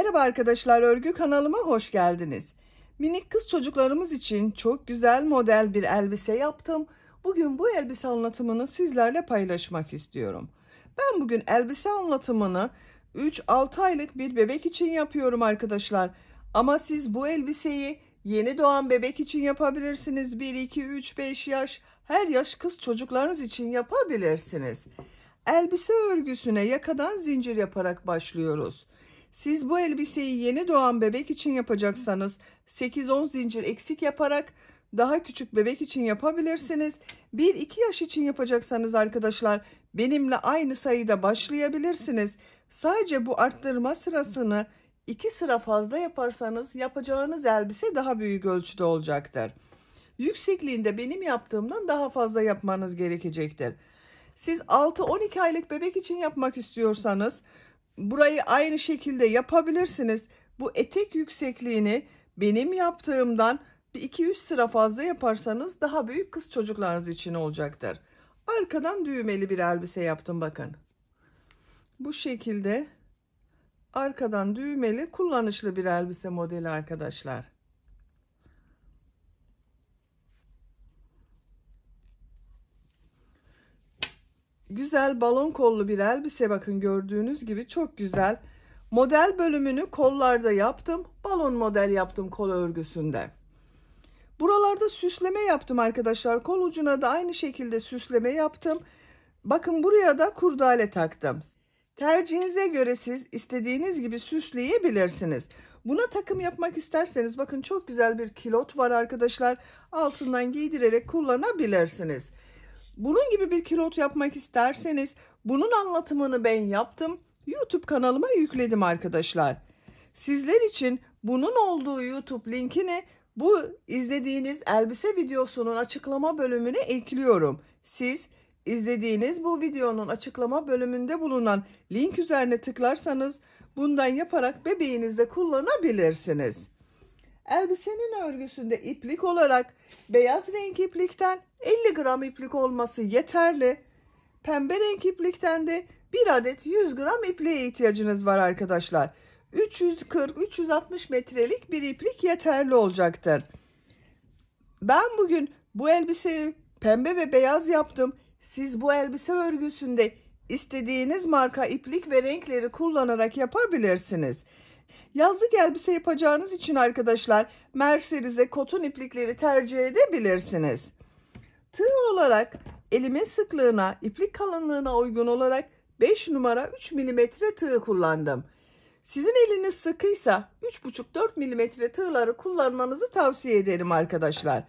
Merhaba arkadaşlar, örgü kanalıma hoş geldiniz. Minik kız çocuklarımız için çok güzel model bir elbise yaptım. Bugün bu elbise anlatımını sizlerle paylaşmak istiyorum. Ben bugün elbise anlatımını 3-6 aylık bir bebek için yapıyorum arkadaşlar. Ama siz bu elbiseyi yeni doğan bebek için yapabilirsiniz. 1, 2, 3, 5 yaş her yaş kız çocuklarınız için yapabilirsiniz. Elbise örgüsüne yakadan zincir yaparak başlıyoruz. Siz bu elbiseyi yeni doğan bebek için yapacaksanız 8-10 zincir eksik yaparak daha küçük bebek için yapabilirsiniz. 1-2 yaş için yapacaksanız arkadaşlar benimle aynı sayıda başlayabilirsiniz. Sadece bu arttırma sırasını 2 sıra fazla yaparsanız yapacağınız elbise daha büyük ölçüde olacaktır. Yüksekliğinde benim yaptığımdan daha fazla yapmanız gerekecektir. Siz 6-12 aylık bebek için yapmak istiyorsanız burayı aynı şekilde yapabilirsiniz. Bu etek yüksekliğini benim yaptığımdan bir 2-3 sıra fazla yaparsanız daha büyük kız çocuklarınız için olacaktır. Arkadan düğmeli bir elbise yaptım bakın. Bu şekilde arkadan düğmeli kullanışlı bir elbise modeli arkadaşlar. güzel balon kollu bir elbise bakın gördüğünüz gibi çok güzel. Model bölümünü kollarda yaptım. Balon model yaptım kol örgüsünde. Buralarda süsleme yaptım arkadaşlar. Kol ucuna da aynı şekilde süsleme yaptım. Bakın buraya da kurdale taktım. Tercihinize göre siz istediğiniz gibi süsleyebilirsiniz. Buna takım yapmak isterseniz bakın çok güzel bir kilot var arkadaşlar. Altından giydirerek kullanabilirsiniz. Bunun gibi bir kilot yapmak isterseniz bunun anlatımını ben yaptım. YouTube kanalıma yükledim arkadaşlar. Sizler için bunun olduğu YouTube linkini bu izlediğiniz elbise videosunun açıklama bölümüne ekliyorum. Siz izlediğiniz bu videonun açıklama bölümünde bulunan link üzerine tıklarsanız bundan yaparak bebeğinizde kullanabilirsiniz. Elbisenin örgüsünde iplik olarak beyaz renk iplikten 50 gram iplik olması yeterli. Pembe renk iplikten de 1 adet 100 gram ipliğe ihtiyacınız var arkadaşlar. 340-360 metrelik bir iplik yeterli olacaktır. Ben bugün bu elbiseyi pembe ve beyaz yaptım. Siz bu elbise örgüsünde istediğiniz marka iplik ve renkleri kullanarak yapabilirsiniz. Yazlık elbise yapacağınız için arkadaşlar merserize kotun iplikleri tercih edebilirsiniz. Tığ olarak elimin sıklığına, iplik kalınlığına uygun olarak 5 numara 3 mm tığ kullandım. Sizin eliniz sıkıysa 3,5-4 mm tığları kullanmanızı tavsiye ederim arkadaşlar.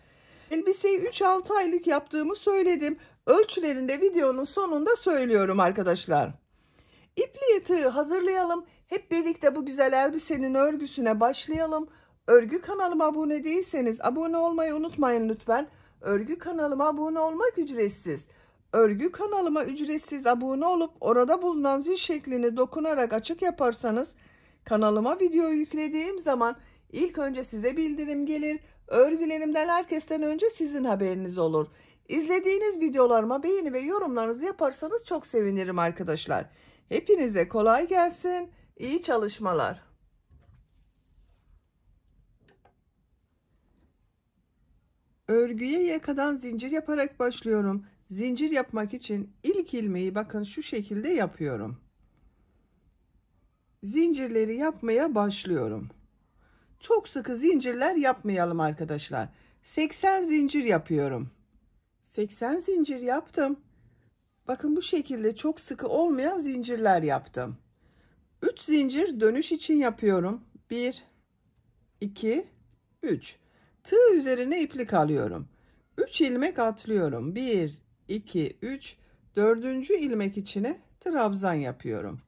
Elbiseyi 3-6 aylık yaptığımı söyledim. Ölçülerinde videonun sonunda söylüyorum arkadaşlar. İpliği tığı hazırlayalım. Hep birlikte bu güzel elbisenin örgüsüne başlayalım. Örgü kanalıma abone değilseniz abone olmayı unutmayın lütfen. Örgü kanalıma abone olmak ücretsiz. Örgü kanalıma ücretsiz abone olup orada bulunan zil şeklini dokunarak açık yaparsanız kanalıma video yüklediğim zaman ilk önce size bildirim gelir. Örgülerimden herkesten önce sizin haberiniz olur. İzlediğiniz videolarıma beğeni ve yorumlarınızı yaparsanız çok sevinirim arkadaşlar. Hepinize kolay gelsin. İyi çalışmalar. Örgüye yakadan zincir yaparak başlıyorum. Zincir yapmak için ilk ilmeği bakın şu şekilde yapıyorum. Zincirleri yapmaya başlıyorum. Çok sıkı zincirler yapmayalım arkadaşlar. 80 zincir yapıyorum. 80 zincir yaptım. Bakın bu şekilde çok sıkı olmayan zincirler yaptım. 3 zincir dönüş için yapıyorum. 1 2 3 tığ üzerine iplik alıyorum. 3 ilmek atlıyorum. 1 2 3 4. ilmek içine trabzan yapıyorum.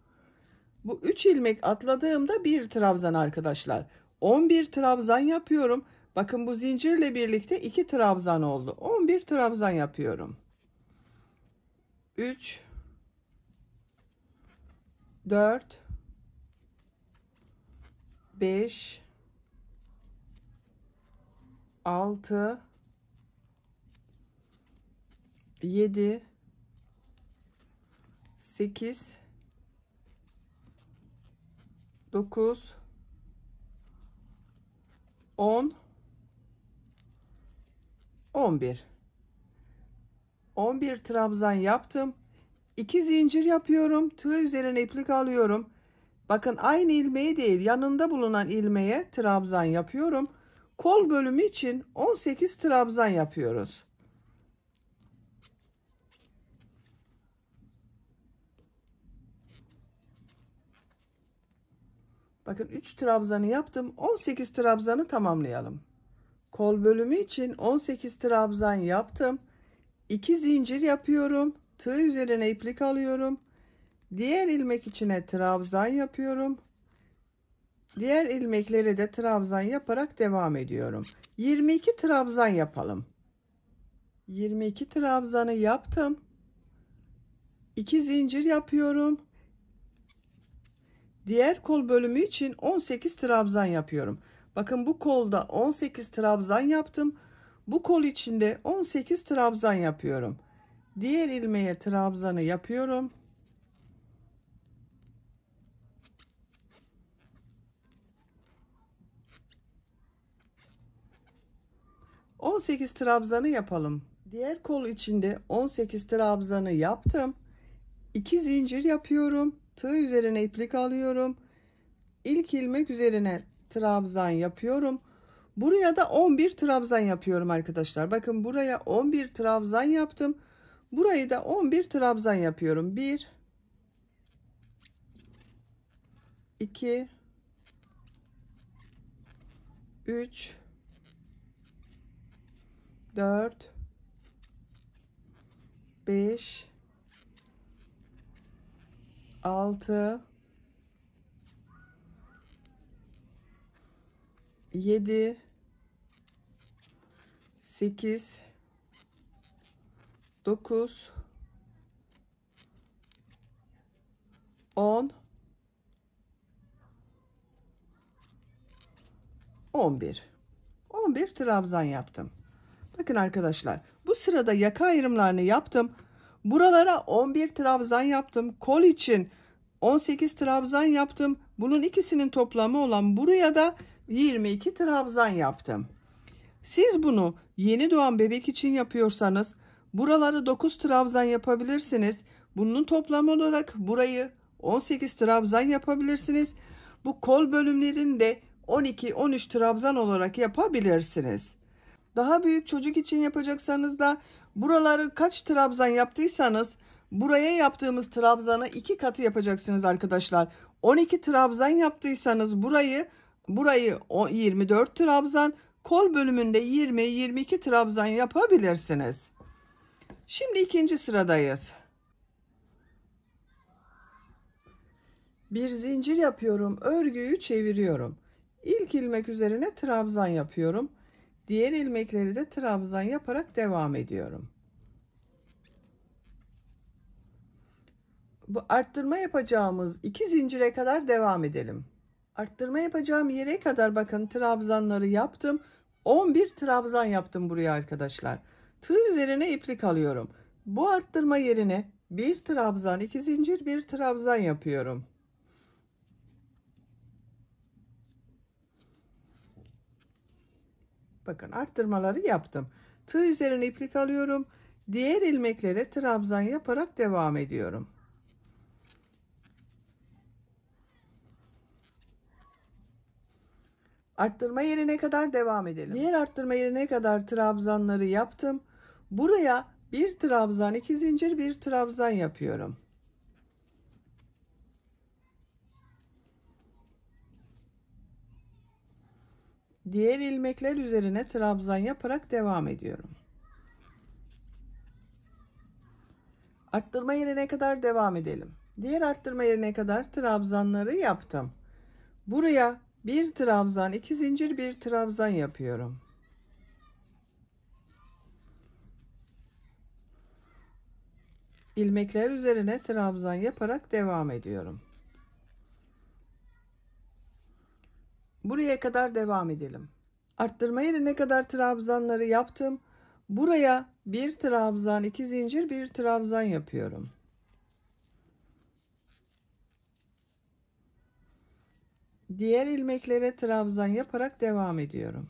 Bu 3 ilmek atladığımda bir trabzan arkadaşlar. 11 trabzan yapıyorum. Bakın bu zincirle birlikte 2 trabzan oldu. 11 trabzan yapıyorum. 3 4 5 6 7 8 9 10 11 11 trabzan yaptım 2 zincir yapıyorum tığ üzerine iplik alıyorum Bakın aynı ilmeği değil yanında bulunan ilmeğe trabzan yapıyorum. Kol bölümü için 18 trabzan yapıyoruz. Bakın 3 trabzanı yaptım. 18 trabzanı tamamlayalım. Kol bölümü için 18 trabzan yaptım. 2 zincir yapıyorum. Tığ üzerine iplik alıyorum. Diğer ilmek içine trabzan yapıyorum. Diğer ilmekleri de trabzan yaparak devam ediyorum. 22 trabzan yapalım. 22 trabzanı yaptım. 2 zincir yapıyorum. Diğer kol bölümü için 18 trabzan yapıyorum. Bakın bu kolda 18 trabzan yaptım. Bu kol içinde 18 trabzan yapıyorum. Diğer ilmeğe trabzanı yapıyorum. 18 trabzanı yapalım. Diğer kol içinde 18 trabzanı yaptım. 2 zincir yapıyorum. Tığ üzerine iplik alıyorum. İlk ilmek üzerine trabzan yapıyorum. Buraya da 11 trabzan yapıyorum arkadaşlar. Bakın buraya 11 trabzan yaptım. Burayı da 11 trabzan yapıyorum. 1 2 3 4 5 6 7 8 9 10 11 11 trabzan yaptım. Bakın arkadaşlar bu sırada yaka ayrımlarını yaptım. Buralara 11 trabzan yaptım. Kol için 18 trabzan yaptım. Bunun ikisinin toplamı olan buraya da 22 trabzan yaptım. Siz bunu yeni doğan bebek için yapıyorsanız buraları 9 trabzan yapabilirsiniz. Bunun toplamı olarak burayı 18 trabzan yapabilirsiniz. Bu kol bölümlerinde 12-13 trabzan olarak yapabilirsiniz. Daha büyük çocuk için yapacaksanız da buraları kaç trabzan yaptıysanız buraya yaptığımız trabzanı iki katı yapacaksınız arkadaşlar. 12 trabzan yaptıysanız burayı burayı 24 trabzan kol bölümünde 20-22 trabzan yapabilirsiniz. Şimdi ikinci sıradayız. Bir zincir yapıyorum. Örgüyü çeviriyorum. İlk ilmek üzerine trabzan yapıyorum. Diğer ilmekleri de trabzan yaparak devam ediyorum. Bu arttırma yapacağımız iki zincire kadar devam edelim. Arttırma yapacağım yere kadar bakın trabzanları yaptım. 11 trabzan yaptım buraya arkadaşlar. Tığ üzerine iplik alıyorum. Bu arttırma yerine bir trabzan, iki zincir, bir trabzan yapıyorum. Bakın arttırmaları yaptım. Tığ üzerine iplik alıyorum. Diğer ilmeklere trabzan yaparak devam ediyorum. Arttırma yerine kadar devam edelim. Diğer arttırma yerine kadar trabzanları yaptım. Buraya bir trabzan, iki zincir, bir trabzan yapıyorum. diğer ilmekler üzerine trabzan yaparak devam ediyorum. Arttırma yerine kadar devam edelim. Diğer arttırma yerine kadar trabzanları yaptım. Buraya bir trabzan, iki zincir, bir trabzan yapıyorum. ilmekler üzerine trabzan yaparak devam ediyorum. Buraya kadar devam edelim. Arttırma yeri ne kadar trabzanları yaptım. Buraya bir trabzan, iki zincir, bir trabzan yapıyorum. Diğer ilmeklere trabzan yaparak devam ediyorum.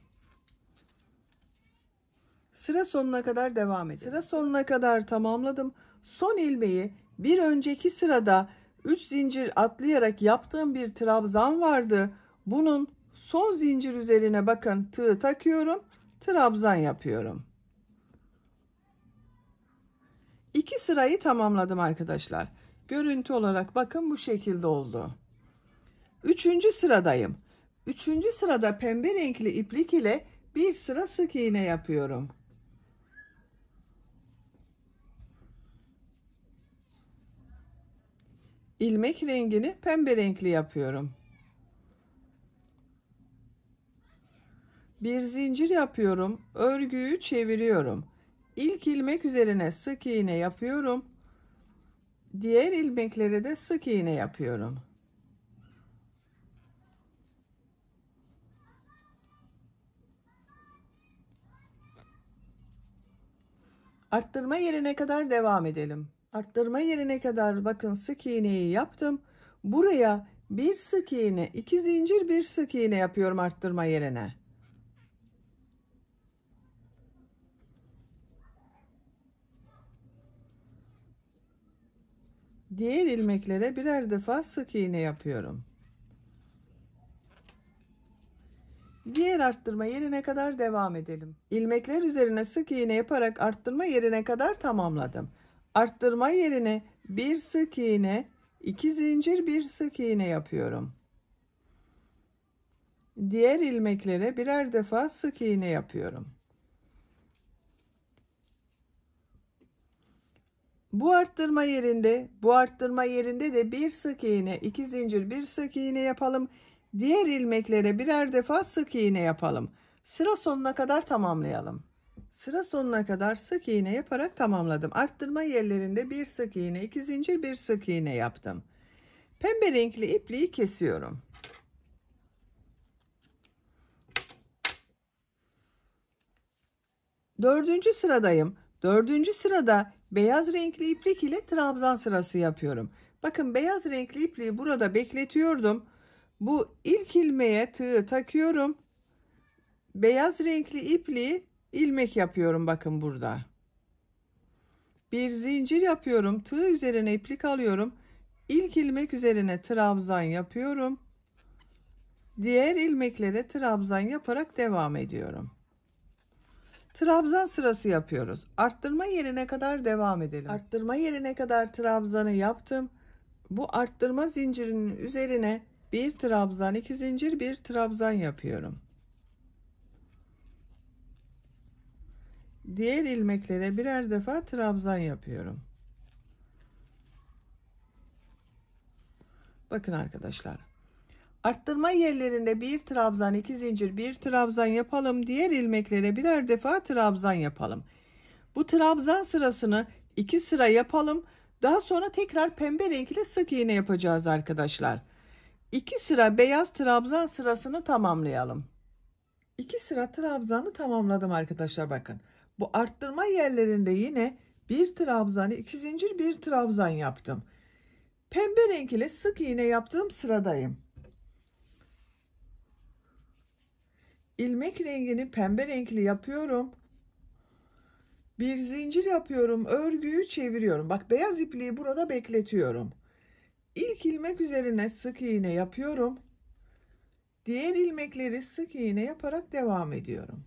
Sıra sonuna kadar devam edelim. Sıra sonuna kadar tamamladım. Son ilmeği bir önceki sırada 3 zincir atlayarak yaptığım bir trabzan vardı. Bunun son zincir üzerine bakın tığ takıyorum trabzan yapıyorum iki sırayı tamamladım arkadaşlar görüntü olarak bakın bu şekilde oldu üçüncü sıradayım üçüncü sırada pembe renkli iplik ile bir sıra sık iğne yapıyorum ilmek rengini pembe renkli yapıyorum Bir zincir yapıyorum. Örgüyü çeviriyorum. İlk ilmek üzerine sık iğne yapıyorum. Diğer ilmeklere de sık iğne yapıyorum. Arttırma yerine kadar devam edelim. Arttırma yerine kadar bakın sık iğneyi yaptım. Buraya bir sık iğne, iki zincir, bir sık iğne yapıyorum arttırma yerine. diğer ilmeklere birer defa sık iğne yapıyorum diğer arttırma yerine kadar devam edelim ilmekler üzerine sık iğne yaparak arttırma yerine kadar tamamladım arttırma yerine bir sık iğne iki zincir bir sık iğne yapıyorum diğer ilmeklere birer defa sık iğne yapıyorum Bu arttırma yerinde, bu arttırma yerinde de bir sık iğne, iki zincir, bir sık iğne yapalım. Diğer ilmeklere birer defa sık iğne yapalım. Sıra sonuna kadar tamamlayalım. Sıra sonuna kadar sık iğne yaparak tamamladım. Arttırma yerlerinde bir sık iğne, iki zincir, bir sık iğne yaptım. Pembe renkli ipliği kesiyorum. Dördüncü sıradayım. Dördüncü sırada beyaz renkli iplik ile trabzan sırası yapıyorum. Bakın beyaz renkli ipliği burada bekletiyordum. Bu ilk ilmeğe tığı takıyorum. Beyaz renkli ipliği ilmek yapıyorum bakın burada. Bir zincir yapıyorum. Tığ üzerine iplik alıyorum. İlk ilmek üzerine trabzan yapıyorum. Diğer ilmeklere trabzan yaparak devam ediyorum. Trabzan sırası yapıyoruz. Arttırma yerine kadar devam edelim. Arttırma yerine kadar trabzanı yaptım. Bu arttırma zincirinin üzerine bir trabzan, iki zincir, bir trabzan yapıyorum. Diğer ilmeklere birer defa trabzan yapıyorum. Bakın arkadaşlar Arttırma yerlerinde bir trabzan, iki zincir, bir trabzan yapalım. Diğer ilmeklere birer defa trabzan yapalım. Bu trabzan sırasını iki sıra yapalım. Daha sonra tekrar pembe renkli sık iğne yapacağız arkadaşlar. İki sıra beyaz trabzan sırasını tamamlayalım. İki sıra trabzanı tamamladım arkadaşlar bakın. Bu arttırma yerlerinde yine bir trabzan, iki zincir bir trabzan yaptım. Pembe renkli sık iğne yaptığım sıradayım. ilmek rengini pembe renkli yapıyorum. Bir zincir yapıyorum. Örgüyü çeviriyorum. Bak beyaz ipliği burada bekletiyorum. İlk ilmek üzerine sık iğne yapıyorum. Diğer ilmekleri sık iğne yaparak devam ediyorum.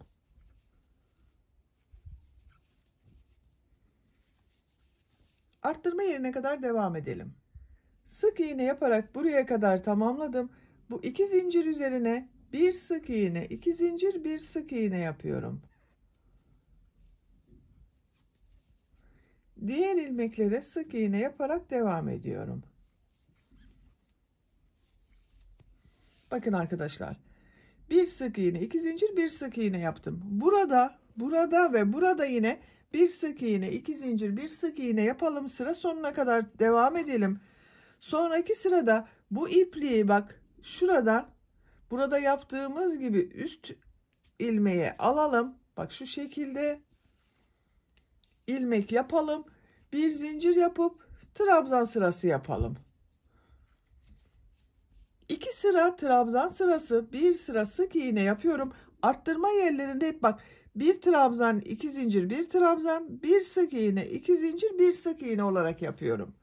Arttırma yerine kadar devam edelim. Sık iğne yaparak buraya kadar tamamladım. Bu iki zincir üzerine bir sık iğne, iki zincir, bir sık iğne yapıyorum. Diğer ilmeklere sık iğne yaparak devam ediyorum. Bakın arkadaşlar. Bir sık iğne, iki zincir, bir sık iğne yaptım. Burada, burada ve burada yine bir sık iğne, iki zincir, bir sık iğne yapalım. Sıra sonuna kadar devam edelim. Sonraki sırada bu ipliği bak şuradan Burada yaptığımız gibi üst ilmeğe alalım. Bak şu şekilde ilmek yapalım. Bir zincir yapıp trabzan sırası yapalım. İki sıra trabzan sırası, bir sıra sık iğne yapıyorum. Arttırma yerlerinde hep bak bir trabzan, iki zincir, bir trabzan, bir sık iğne, iki zincir, bir sık iğne olarak yapıyorum.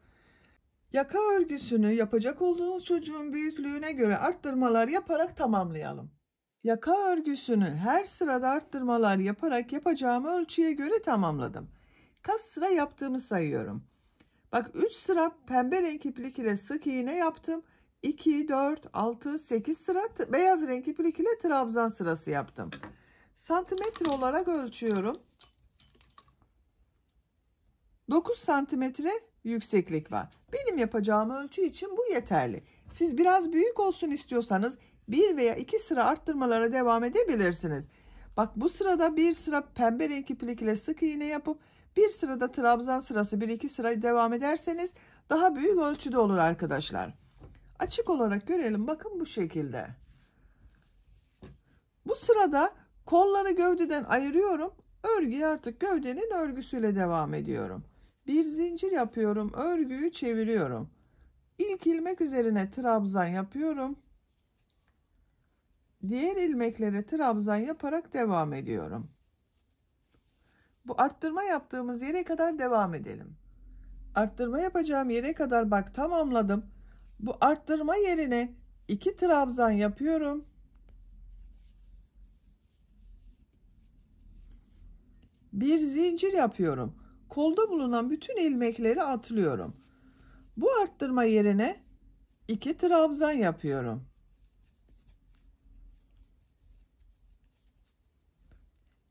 Yaka örgüsünü yapacak olduğunuz çocuğun büyüklüğüne göre arttırmalar yaparak tamamlayalım. Yaka örgüsünü her sırada arttırmalar yaparak yapacağım ölçüye göre tamamladım. Kaç sıra yaptığımı sayıyorum. Bak 3 sıra pembe renk iplik ile sık iğne yaptım. 2, 4, 6, 8 sıra beyaz renk iplik ile trabzan sırası yaptım. Santimetre olarak ölçüyorum. 9 santimetre yükseklik var. Benim yapacağım ölçü için bu yeterli. Siz biraz büyük olsun istiyorsanız bir veya iki sıra arttırmalara devam edebilirsiniz. Bak bu sırada bir sıra pembe renk iplik ile sık iğne yapıp bir sırada trabzan sırası bir iki sıra devam ederseniz daha büyük ölçüde olur arkadaşlar. Açık olarak görelim bakın bu şekilde. Bu sırada kolları gövdeden ayırıyorum. Örgüyü artık gövdenin örgüsüyle devam ediyorum. Bir zincir yapıyorum. Örgüyü çeviriyorum. İlk ilmek üzerine trabzan yapıyorum. Diğer ilmeklere trabzan yaparak devam ediyorum. Bu arttırma yaptığımız yere kadar devam edelim. Arttırma yapacağım yere kadar bak tamamladım. Bu arttırma yerine iki trabzan yapıyorum. Bir zincir yapıyorum kolda bulunan bütün ilmekleri atlıyorum. Bu arttırma yerine 2 trabzan yapıyorum.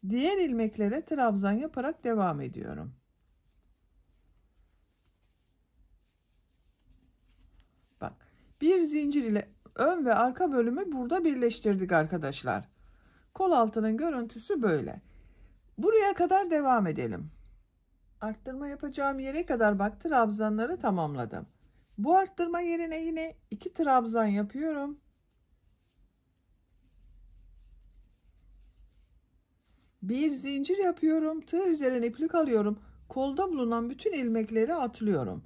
Diğer ilmeklere trabzan yaparak devam ediyorum. Bak bir zincir ile ön ve arka bölümü burada birleştirdik arkadaşlar. Kol altının görüntüsü böyle. Buraya kadar devam edelim arttırma yapacağım yere kadar bak trabzanları tamamladım. Bu arttırma yerine yine iki trabzan yapıyorum. Bir zincir yapıyorum. Tığ üzerine iplik alıyorum. Kolda bulunan bütün ilmekleri atlıyorum.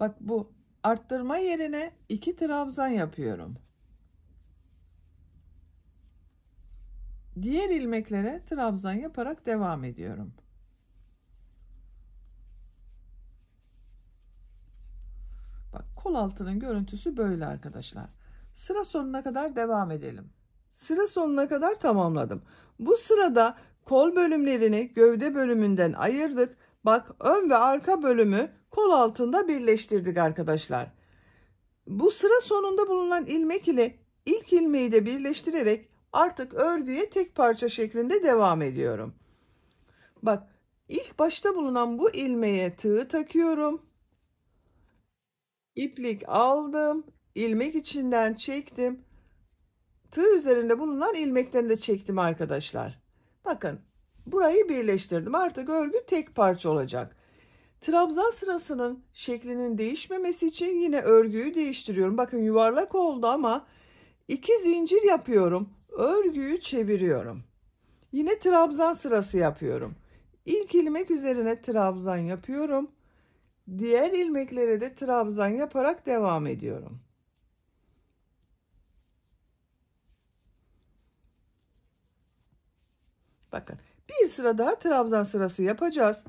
Bak bu arttırma yerine iki trabzan yapıyorum. Diğer ilmeklere trabzan yaparak devam ediyorum. Kol altının görüntüsü böyle arkadaşlar. Sıra sonuna kadar devam edelim. Sıra sonuna kadar tamamladım. Bu sırada kol bölümlerini gövde bölümünden ayırdık. Bak ön ve arka bölümü kol altında birleştirdik arkadaşlar. Bu sıra sonunda bulunan ilmek ile ilk ilmeği de birleştirerek artık örgüye tek parça şeklinde devam ediyorum. Bak ilk başta bulunan bu ilmeğe tığı takıyorum iplik aldım. ilmek içinden çektim. Tığ üzerinde bulunan ilmekten de çektim arkadaşlar. Bakın burayı birleştirdim. Artık örgü tek parça olacak. Trabzan sırasının şeklinin değişmemesi için yine örgüyü değiştiriyorum. Bakın yuvarlak oldu ama iki zincir yapıyorum. Örgüyü çeviriyorum. Yine trabzan sırası yapıyorum. İlk ilmek üzerine trabzan yapıyorum. Diğer ilmeklere de trabzan yaparak devam ediyorum. Bakın bir sıra daha trabzan sırası yapacağız.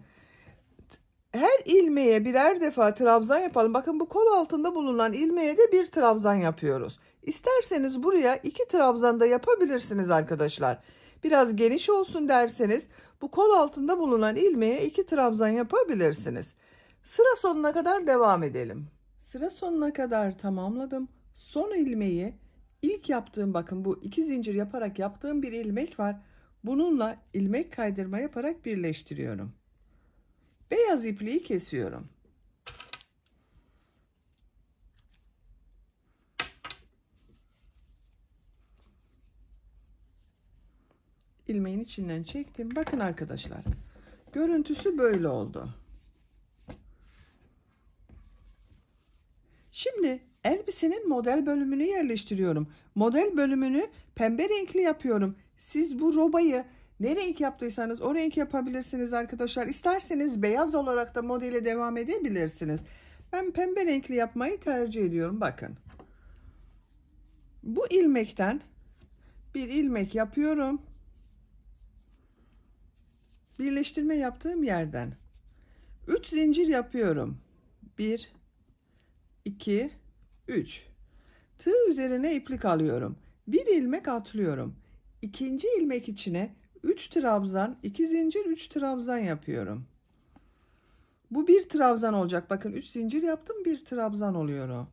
Her ilmeğe birer defa trabzan yapalım. Bakın bu kol altında bulunan ilmeğe de bir trabzan yapıyoruz. İsterseniz buraya iki trabzan da yapabilirsiniz arkadaşlar. Biraz geniş olsun derseniz bu kol altında bulunan ilmeğe iki trabzan yapabilirsiniz. Sıra sonuna kadar devam edelim. Sıra sonuna kadar tamamladım. Son ilmeği ilk yaptığım bakın bu iki zincir yaparak yaptığım bir ilmek var. Bununla ilmek kaydırma yaparak birleştiriyorum. Beyaz ipliği kesiyorum. ilmeğin içinden çektim. Bakın arkadaşlar. Görüntüsü böyle oldu. Şimdi elbisenin model bölümünü yerleştiriyorum. Model bölümünü pembe renkli yapıyorum. Siz bu robayı ne renk yaptıysanız o renk yapabilirsiniz arkadaşlar. İsterseniz beyaz olarak da modele devam edebilirsiniz. Ben pembe renkli yapmayı tercih ediyorum. Bakın. Bu ilmekten bir ilmek yapıyorum. Birleştirme yaptığım yerden 3 zincir yapıyorum. 1 2, 3. Tığ üzerine iplik alıyorum. Bir ilmek atlıyorum. İkinci ilmek içine 3 trabzan, 2 zincir, 3 trabzan yapıyorum. Bu bir trabzan olacak. Bakın 3 zincir yaptım, bir trabzan oluyor o.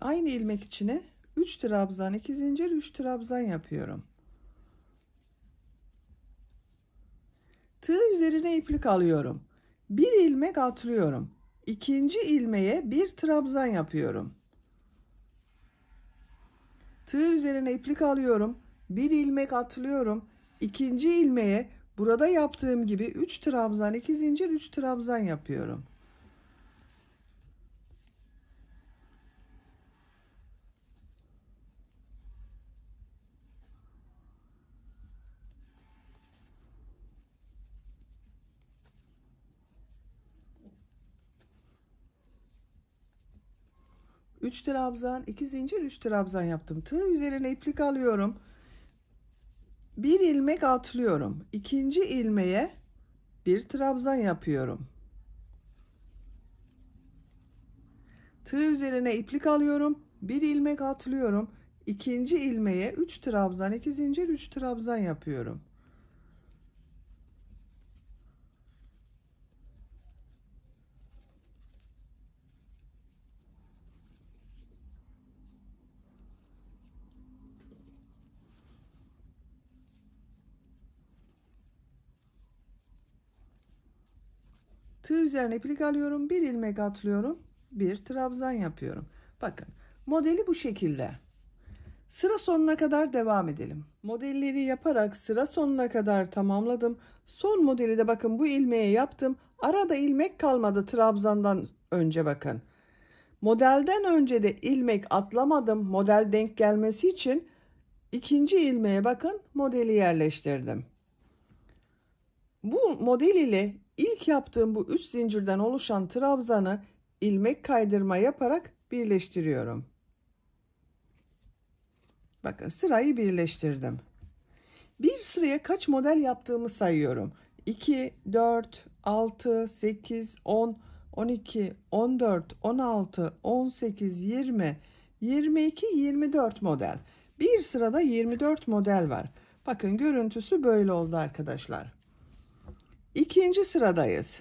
aynı ilmek içine 3 trabzan 2 zincir 3 trabzan yapıyorum. Tığ üzerine iplik alıyorum. Bir ilmek atlıyorum. ikinci ilmeğe bir trabzan yapıyorum. Tığ üzerine iplik alıyorum. Bir ilmek atlıyorum. ikinci ilmeğe burada yaptığım gibi 3 trabzan 2 zincir 3 trabzan yapıyorum. 3 trabzan 2 zincir 3 trabzan yaptım tığ üzerine iplik alıyorum bir ilmek atlıyorum ikinci ilmeğe bir trabzan yapıyorum tığ üzerine iplik alıyorum bir ilmek atlıyorum ikinci ilmeğe 3 trabzan 2 zincir 3 trabzan yapıyorum Tığ üzerine iplik alıyorum. Bir ilmek atlıyorum. Bir trabzan yapıyorum. Bakın modeli bu şekilde. Sıra sonuna kadar devam edelim. Modelleri yaparak sıra sonuna kadar tamamladım. Son modeli de bakın bu ilmeği yaptım. Arada ilmek kalmadı trabzandan önce bakın. Modelden önce de ilmek atlamadım. Model denk gelmesi için ikinci ilmeğe bakın modeli yerleştirdim. Bu model ile İlk yaptığım bu üç zincirden oluşan trabzanı ilmek kaydırma yaparak birleştiriyorum. Bakın sırayı birleştirdim. Bir sıraya kaç model yaptığımı sayıyorum. 2, 4, 6, 8, 10, 12, 14, 16, 18, 20, 22, 24 model. Bir sırada 24 model var. Bakın görüntüsü böyle oldu arkadaşlar. İkinci sıradayız.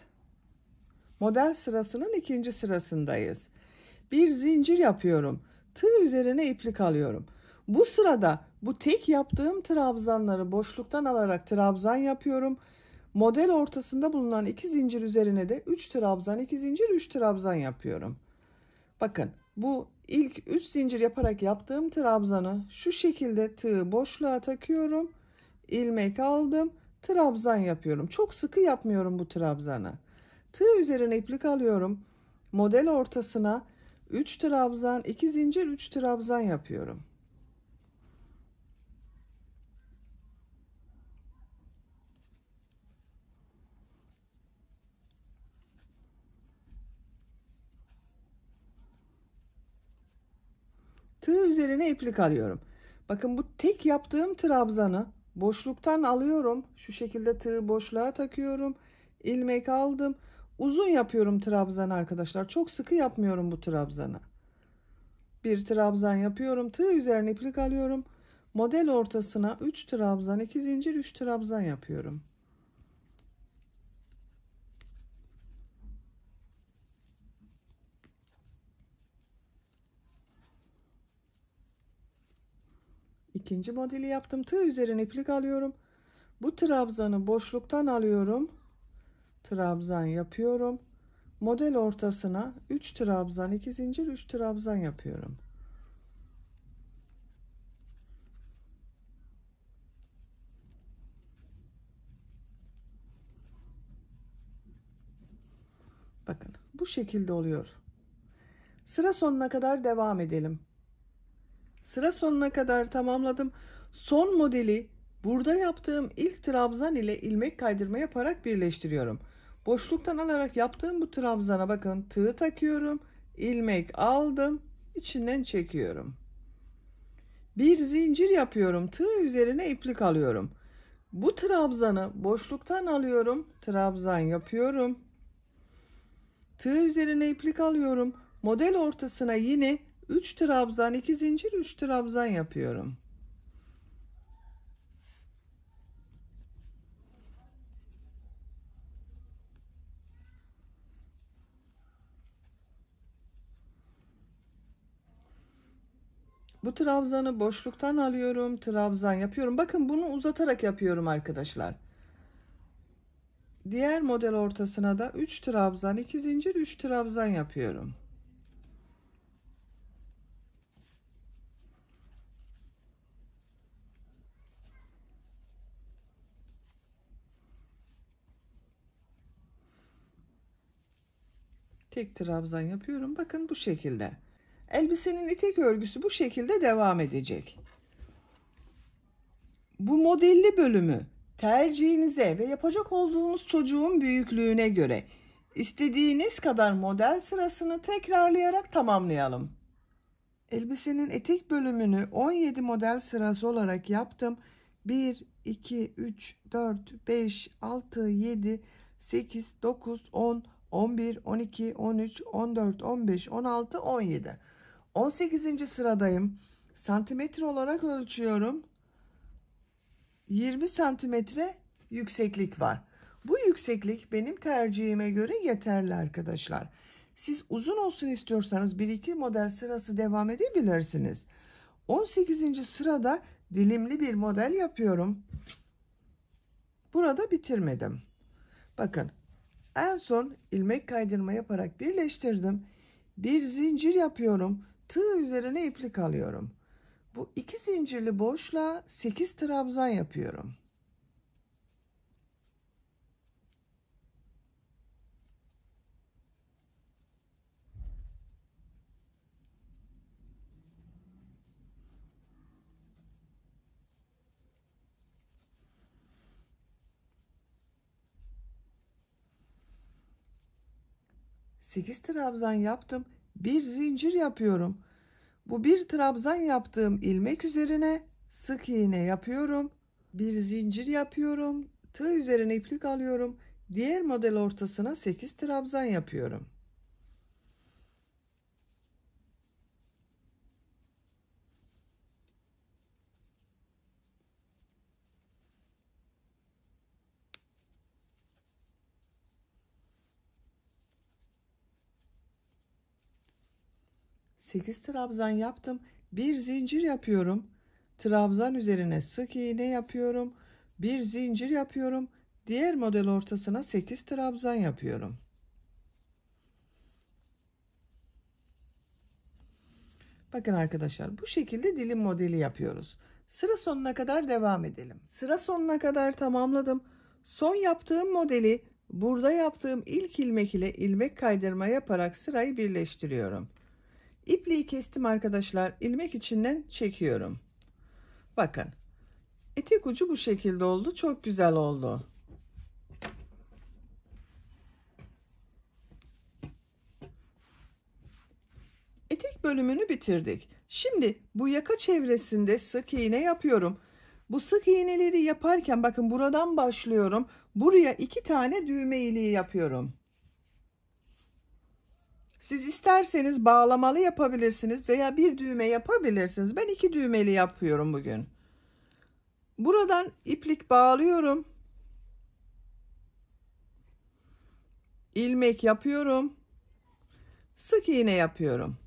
Model sırasının ikinci sırasındayız. Bir zincir yapıyorum. Tığ üzerine iplik alıyorum. Bu sırada bu tek yaptığım trabzanları boşluktan alarak trabzan yapıyorum. Model ortasında bulunan iki zincir üzerine de 3 trabzan, 2 zincir, 3 trabzan yapıyorum. Bakın bu ilk 3 zincir yaparak yaptığım trabzanı şu şekilde tığı boşluğa takıyorum. ilmek aldım trabzan yapıyorum. Çok sıkı yapmıyorum bu trabzanı. Tığ üzerine iplik alıyorum. Model ortasına 3 trabzan, 2 zincir, 3 trabzan yapıyorum. Tığ üzerine iplik alıyorum. Bakın bu tek yaptığım trabzanı Boşluktan alıyorum. Şu şekilde tığı boşluğa takıyorum. ilmek aldım. Uzun yapıyorum trabzan arkadaşlar. Çok sıkı yapmıyorum bu trabzanı. Bir trabzan yapıyorum. Tığ üzerine iplik alıyorum. Model ortasına 3 trabzan, 2 zincir, 3 trabzan yapıyorum. ikinci modeli yaptım. Tığ üzerine iplik alıyorum. Bu trabzanı boşluktan alıyorum. Trabzan yapıyorum. Model ortasına 3 trabzan, 2 zincir, 3 trabzan yapıyorum. Bakın bu şekilde oluyor. Sıra sonuna kadar devam edelim. Sıra sonuna kadar tamamladım. Son modeli burada yaptığım ilk trabzan ile ilmek kaydırma yaparak birleştiriyorum. Boşluktan alarak yaptığım bu trabzana bakın tığ takıyorum. ilmek aldım. içinden çekiyorum. Bir zincir yapıyorum. Tığ üzerine iplik alıyorum. Bu trabzanı boşluktan alıyorum. Trabzan yapıyorum. Tığ üzerine iplik alıyorum. Model ortasına yine 3 trabzan 2 zincir 3 trabzan yapıyorum. Bu trabzanı boşluktan alıyorum. Trabzan yapıyorum. Bakın bunu uzatarak yapıyorum arkadaşlar. Diğer model ortasına da 3 trabzan, 2 zincir, 3 trabzan yapıyorum. tek trabzan yapıyorum. Bakın bu şekilde. Elbisenin etek örgüsü bu şekilde devam edecek. Bu modelli bölümü tercihinize ve yapacak olduğunuz çocuğun büyüklüğüne göre istediğiniz kadar model sırasını tekrarlayarak tamamlayalım. Elbisenin etek bölümünü 17 model sırası olarak yaptım. 1, 2, 3, 4, 5, 6, 7, 8, 9, 10, 11, 12, 13, 14, 15, 16, 17. 18. sıradayım. Santimetre olarak ölçüyorum. 20 santimetre yükseklik var. Bu yükseklik benim tercihime göre yeterli arkadaşlar. Siz uzun olsun istiyorsanız 1-2 model sırası devam edebilirsiniz. 18. sırada dilimli bir model yapıyorum. Burada bitirmedim. Bakın en son ilmek kaydırma yaparak birleştirdim. Bir zincir yapıyorum. Tığ üzerine iplik alıyorum. Bu iki zincirli boşluğa 8 trabzan yapıyorum. 8 trabzan yaptım. Bir zincir yapıyorum. Bu bir trabzan yaptığım ilmek üzerine sık iğne yapıyorum. Bir zincir yapıyorum. Tığ üzerine iplik alıyorum. Diğer model ortasına 8 trabzan yapıyorum. 8 trabzan yaptım. Bir zincir yapıyorum. Trabzan üzerine sık iğne yapıyorum. Bir zincir yapıyorum. Diğer model ortasına 8 trabzan yapıyorum. Bakın arkadaşlar bu şekilde dilim modeli yapıyoruz. Sıra sonuna kadar devam edelim. Sıra sonuna kadar tamamladım. Son yaptığım modeli burada yaptığım ilk ilmek ile ilmek kaydırma yaparak sırayı birleştiriyorum. İpliği kestim arkadaşlar. ilmek içinden çekiyorum. Bakın. Etek ucu bu şekilde oldu. Çok güzel oldu. Etek bölümünü bitirdik. Şimdi bu yaka çevresinde sık iğne yapıyorum. Bu sık iğneleri yaparken bakın buradan başlıyorum. Buraya iki tane düğme iliği yapıyorum. Siz isterseniz bağlamalı yapabilirsiniz veya bir düğme yapabilirsiniz. Ben iki düğmeli yapıyorum bugün. Buradan iplik bağlıyorum. ilmek yapıyorum. Sık iğne yapıyorum.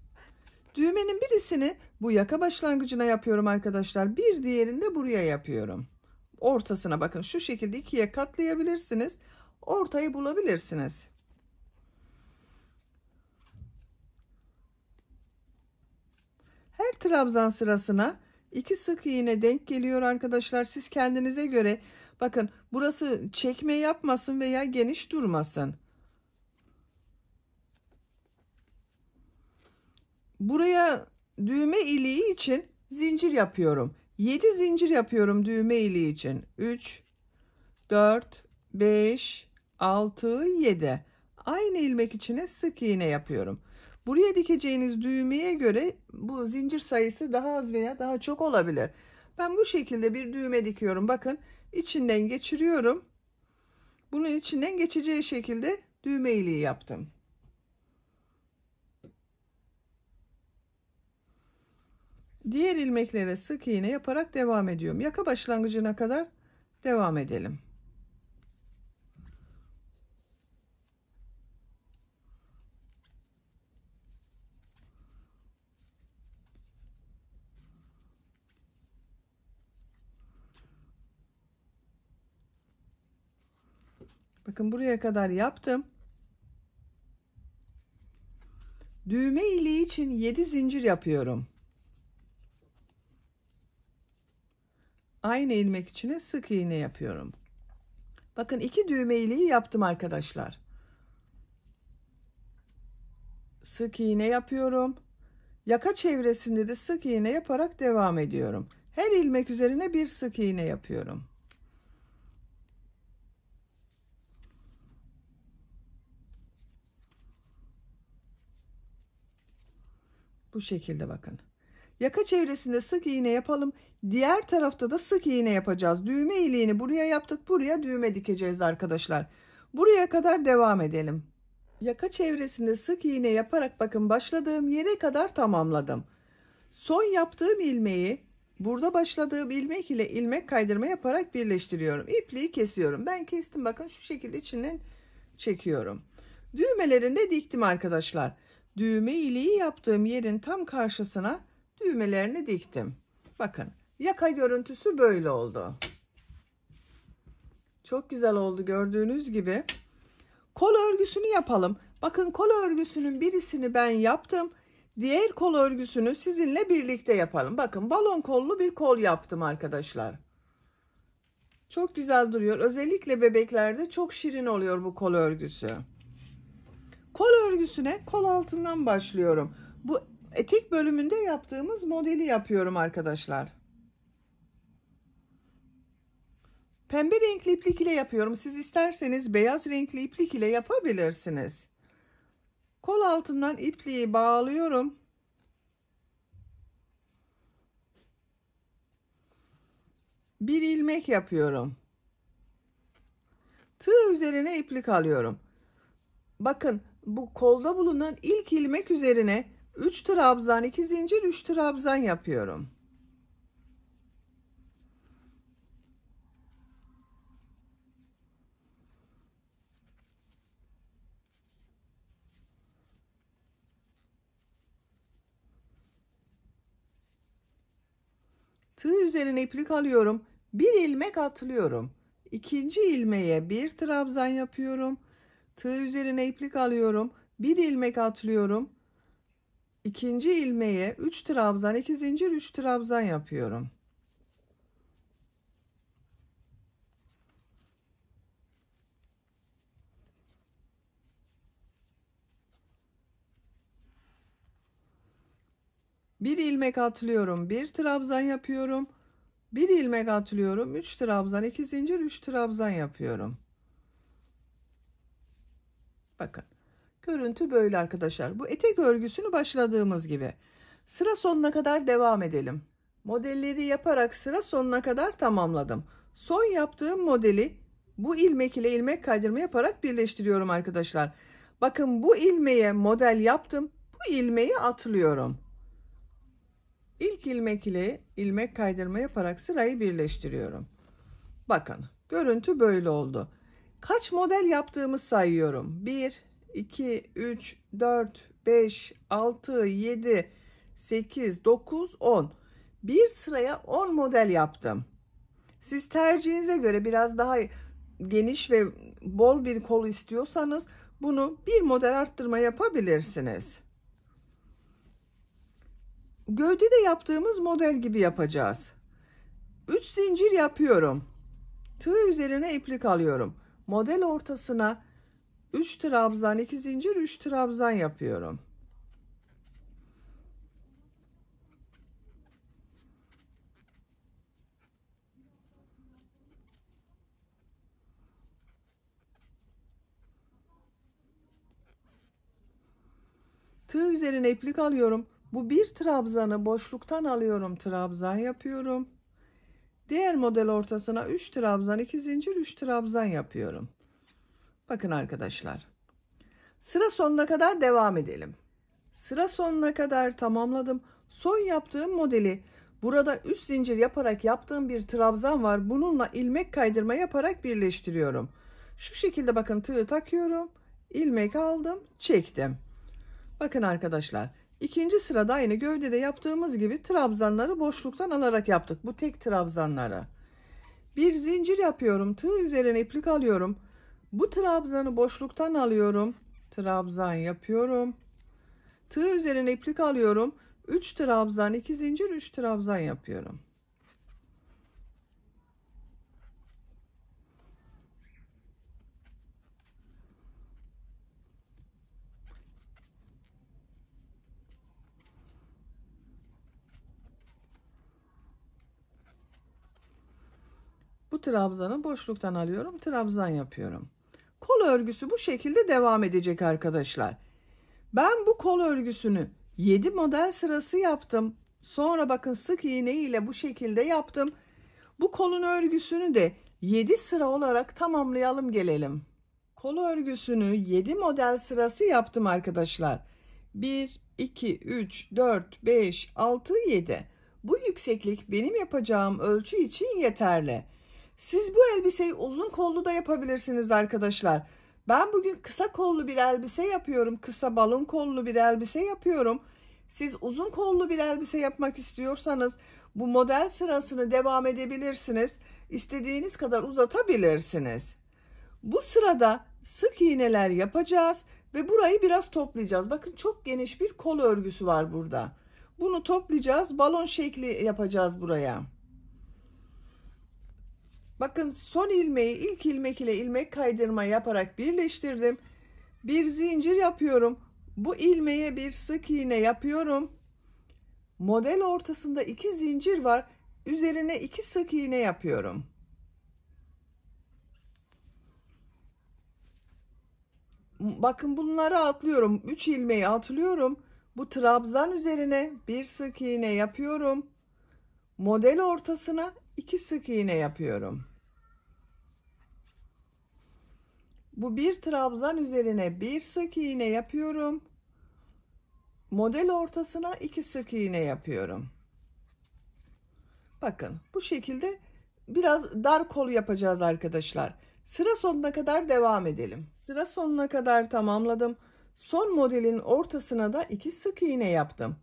Düğmenin birisini bu yaka başlangıcına yapıyorum arkadaşlar. Bir diğerini de buraya yapıyorum. Ortasına bakın şu şekilde ikiye katlayabilirsiniz. Ortayı bulabilirsiniz. Her trabzan sırasına iki sık iğne denk geliyor arkadaşlar. Siz kendinize göre bakın burası çekme yapmasın veya geniş durmasın. Buraya düğme iliği için zincir yapıyorum. 7 zincir yapıyorum düğme iliği için. 3 4 5 6 7. Aynı ilmek içine sık iğne yapıyorum. Buraya dikeceğiniz düğmeye göre bu zincir sayısı daha az veya daha çok olabilir. Ben bu şekilde bir düğme dikiyorum. Bakın içinden geçiriyorum. Bunun içinden geçeceği şekilde düğme iliği yaptım. Diğer ilmeklere sık iğne yaparak devam ediyorum. Yaka başlangıcına kadar devam edelim. Bakın buraya kadar yaptım. Düğme iliği için 7 zincir yapıyorum. Aynı ilmek içine sık iğne yapıyorum. Bakın iki düğme iliği yaptım arkadaşlar. Sık iğne yapıyorum. Yaka çevresinde de sık iğne yaparak devam ediyorum. Her ilmek üzerine bir sık iğne yapıyorum. Bu şekilde bakın. Yaka çevresinde sık iğne yapalım. Diğer tarafta da sık iğne yapacağız. Düğme iliğini buraya yaptık. Buraya düğme dikeceğiz arkadaşlar. Buraya kadar devam edelim. Yaka çevresinde sık iğne yaparak bakın başladığım yere kadar tamamladım. Son yaptığım ilmeği burada başladığım ilmek ile ilmek kaydırma yaparak birleştiriyorum. İpliği kesiyorum. Ben kestim bakın şu şekilde içinden çekiyorum. Düğmelerini de diktim arkadaşlar düğme iliği yaptığım yerin tam karşısına düğmelerini diktim. Bakın yaka görüntüsü böyle oldu. Çok güzel oldu gördüğünüz gibi. Kol örgüsünü yapalım. Bakın kol örgüsünün birisini ben yaptım. Diğer kol örgüsünü sizinle birlikte yapalım. Bakın balon kollu bir kol yaptım arkadaşlar. Çok güzel duruyor. Özellikle bebeklerde çok şirin oluyor bu kol örgüsü. Kol örgüsüne kol altından başlıyorum. Bu etik bölümünde yaptığımız modeli yapıyorum arkadaşlar. Pembe renkli iplik ile yapıyorum. Siz isterseniz beyaz renkli iplik ile yapabilirsiniz. Kol altından ipliği bağlıyorum. Bir ilmek yapıyorum. Tığ üzerine iplik alıyorum. Bakın bu kolda bulunan ilk ilmek üzerine 3 trabzan 2 zincir 3 trabzan yapıyorum. Tığ üzerine iplik alıyorum. Bir ilmek atlıyorum. İkinci ilmeğe bir trabzan yapıyorum tığ üzerine iplik alıyorum. Bir ilmek atlıyorum. ikinci ilmeğe 3 trabzan, 2 zincir, 3 trabzan yapıyorum. Bir ilmek atlıyorum, bir trabzan yapıyorum. Bir ilmek atlıyorum, üç trabzan, iki zincir, üç trabzan yapıyorum. Bakın görüntü böyle arkadaşlar. Bu etek örgüsünü başladığımız gibi. Sıra sonuna kadar devam edelim. Modelleri yaparak sıra sonuna kadar tamamladım. Son yaptığım modeli bu ilmek ile ilmek kaydırma yaparak birleştiriyorum arkadaşlar. Bakın bu ilmeğe model yaptım. Bu ilmeği atlıyorum. İlk ilmek ile ilmek kaydırma yaparak sırayı birleştiriyorum. Bakın görüntü böyle oldu. Kaç model yaptığımı sayıyorum. 1, 2, 3, 4, 5, 6, 7, 8, 9, 10. Bir sıraya 10 model yaptım. Siz tercihinize göre biraz daha geniş ve bol bir kol istiyorsanız bunu bir model arttırma yapabilirsiniz. Gövde de yaptığımız model gibi yapacağız. 3 zincir yapıyorum. Tığ üzerine iplik alıyorum model ortasına 3 trabzan 2 zincir 3 trabzan yapıyorum. Tığ üzerine iplik alıyorum. Bu bir trabzanı boşluktan alıyorum. Trabzan yapıyorum. Diğer model ortasına 3 trabzan, 2 zincir, 3 trabzan yapıyorum. Bakın arkadaşlar. Sıra sonuna kadar devam edelim. Sıra sonuna kadar tamamladım. Son yaptığım modeli burada 3 zincir yaparak yaptığım bir trabzan var. Bununla ilmek kaydırma yaparak birleştiriyorum. Şu şekilde bakın tığı takıyorum. ilmek aldım, çektim. Bakın arkadaşlar İkinci sırada aynı gövdede yaptığımız gibi trabzanları boşluktan alarak yaptık. Bu tek trabzanlara. Bir zincir yapıyorum. Tığ üzerine iplik alıyorum. Bu trabzanı boşluktan alıyorum. Trabzan yapıyorum. Tığ üzerine iplik alıyorum. 3 trabzan, 2 zincir, 3 trabzan yapıyorum. trabzanı boşluktan alıyorum. Trabzan yapıyorum. Kol örgüsü bu şekilde devam edecek arkadaşlar. Ben bu kol örgüsünü 7 model sırası yaptım. Sonra bakın sık iğne ile bu şekilde yaptım. Bu kolun örgüsünü de 7 sıra olarak tamamlayalım gelelim. Kol örgüsünü 7 model sırası yaptım arkadaşlar. 1, 2, 3, 4, 5, 6, 7. Bu yükseklik benim yapacağım ölçü için yeterli. Siz bu elbiseyi uzun kollu da yapabilirsiniz arkadaşlar. Ben bugün kısa kollu bir elbise yapıyorum. Kısa balon kollu bir elbise yapıyorum. Siz uzun kollu bir elbise yapmak istiyorsanız bu model sırasını devam edebilirsiniz. İstediğiniz kadar uzatabilirsiniz. Bu sırada sık iğneler yapacağız ve burayı biraz toplayacağız. Bakın çok geniş bir kol örgüsü var burada. Bunu toplayacağız. Balon şekli yapacağız buraya. Bakın son ilmeği ilk ilmek ile ilmek kaydırma yaparak birleştirdim. Bir zincir yapıyorum. Bu ilmeğe bir sık iğne yapıyorum. Model ortasında iki zincir var. Üzerine iki sık iğne yapıyorum. Bakın bunları atlıyorum. 3 ilmeği atlıyorum. Bu trabzan üzerine bir sık iğne yapıyorum. Model ortasına iki sık iğne yapıyorum. Bu bir trabzan üzerine bir sık iğne yapıyorum. Model ortasına iki sık iğne yapıyorum. Bakın bu şekilde biraz dar kol yapacağız arkadaşlar. Sıra sonuna kadar devam edelim. Sıra sonuna kadar tamamladım. Son modelin ortasına da iki sık iğne yaptım.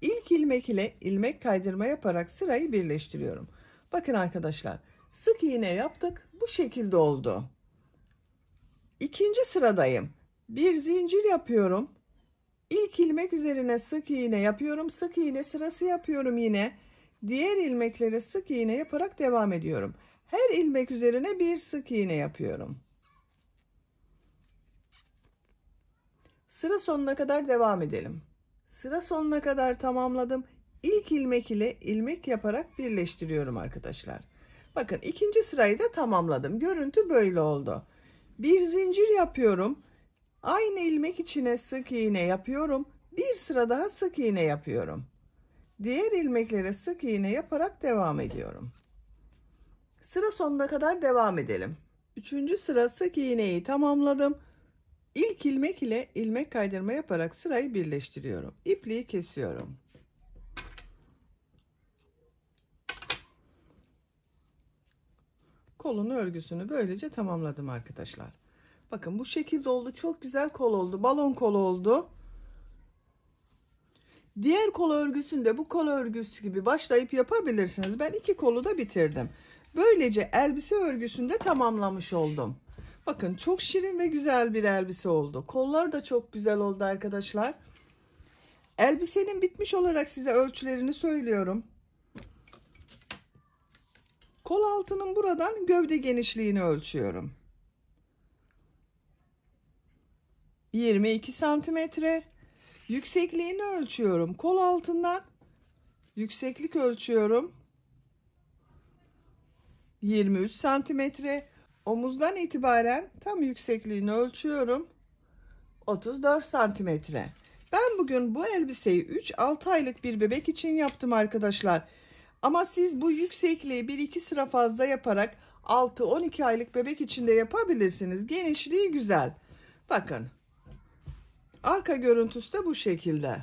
İlk ilmek ile ilmek kaydırma yaparak sırayı birleştiriyorum. Bakın arkadaşlar sık iğne yaptık bu şekilde oldu. İkinci sıradayım. Bir zincir yapıyorum. İlk ilmek üzerine sık iğne yapıyorum. Sık iğne sırası yapıyorum yine. Diğer ilmeklere sık iğne yaparak devam ediyorum. Her ilmek üzerine bir sık iğne yapıyorum. Sıra sonuna kadar devam edelim. Sıra sonuna kadar tamamladım. İlk ilmek ile ilmek yaparak birleştiriyorum arkadaşlar. Bakın ikinci sırayı da tamamladım. Görüntü böyle oldu. Bir zincir yapıyorum. Aynı ilmek içine sık iğne yapıyorum. Bir sıra daha sık iğne yapıyorum. Diğer ilmeklere sık iğne yaparak devam ediyorum. Sıra sonuna kadar devam edelim. Üçüncü sıra sık iğneyi tamamladım. İlk ilmek ile ilmek kaydırma yaparak sırayı birleştiriyorum. İpliği kesiyorum. kolun örgüsünü böylece tamamladım arkadaşlar. Bakın bu şekilde oldu. Çok güzel kol oldu. Balon kol oldu. Diğer kol örgüsünde bu kol örgüsü gibi başlayıp yapabilirsiniz. Ben iki kolu da bitirdim. Böylece elbise örgüsünde tamamlamış oldum. Bakın çok şirin ve güzel bir elbise oldu. Kollar da çok güzel oldu arkadaşlar. Elbisenin bitmiş olarak size ölçülerini söylüyorum. Kol altının buradan gövde genişliğini ölçüyorum. 22 santimetre. Yüksekliğini ölçüyorum. Kol altından yükseklik ölçüyorum. 23 santimetre. Omuzdan itibaren tam yüksekliğini ölçüyorum. 34 santimetre. Ben bugün bu elbiseyi 3-6 aylık bir bebek için yaptım arkadaşlar. Ama siz bu yüksekliği 1 iki sıra fazla yaparak 6-12 aylık bebek için de yapabilirsiniz. Genişliği güzel. Bakın. Arka görüntüsü de bu şekilde.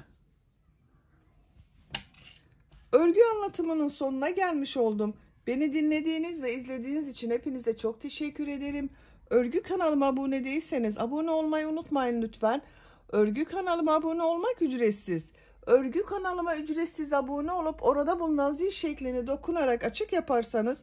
Örgü anlatımının sonuna gelmiş oldum. Beni dinlediğiniz ve izlediğiniz için hepinize çok teşekkür ederim. Örgü kanalıma abone değilseniz abone olmayı unutmayın lütfen. Örgü kanalıma abone olmak ücretsiz. Örgü kanalıma ücretsiz abone olup orada bulunan zil şeklini dokunarak açık yaparsanız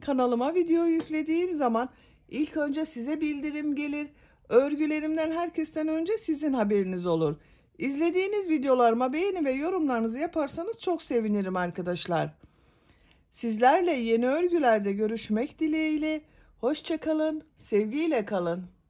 kanalıma video yüklediğim zaman ilk önce size bildirim gelir. Örgülerimden herkesten önce sizin haberiniz olur. İzlediğiniz videolarıma beğeni ve yorumlarınızı yaparsanız çok sevinirim arkadaşlar. Sizlerle yeni örgülerde görüşmek dileğiyle. Hoşçakalın, sevgiyle kalın.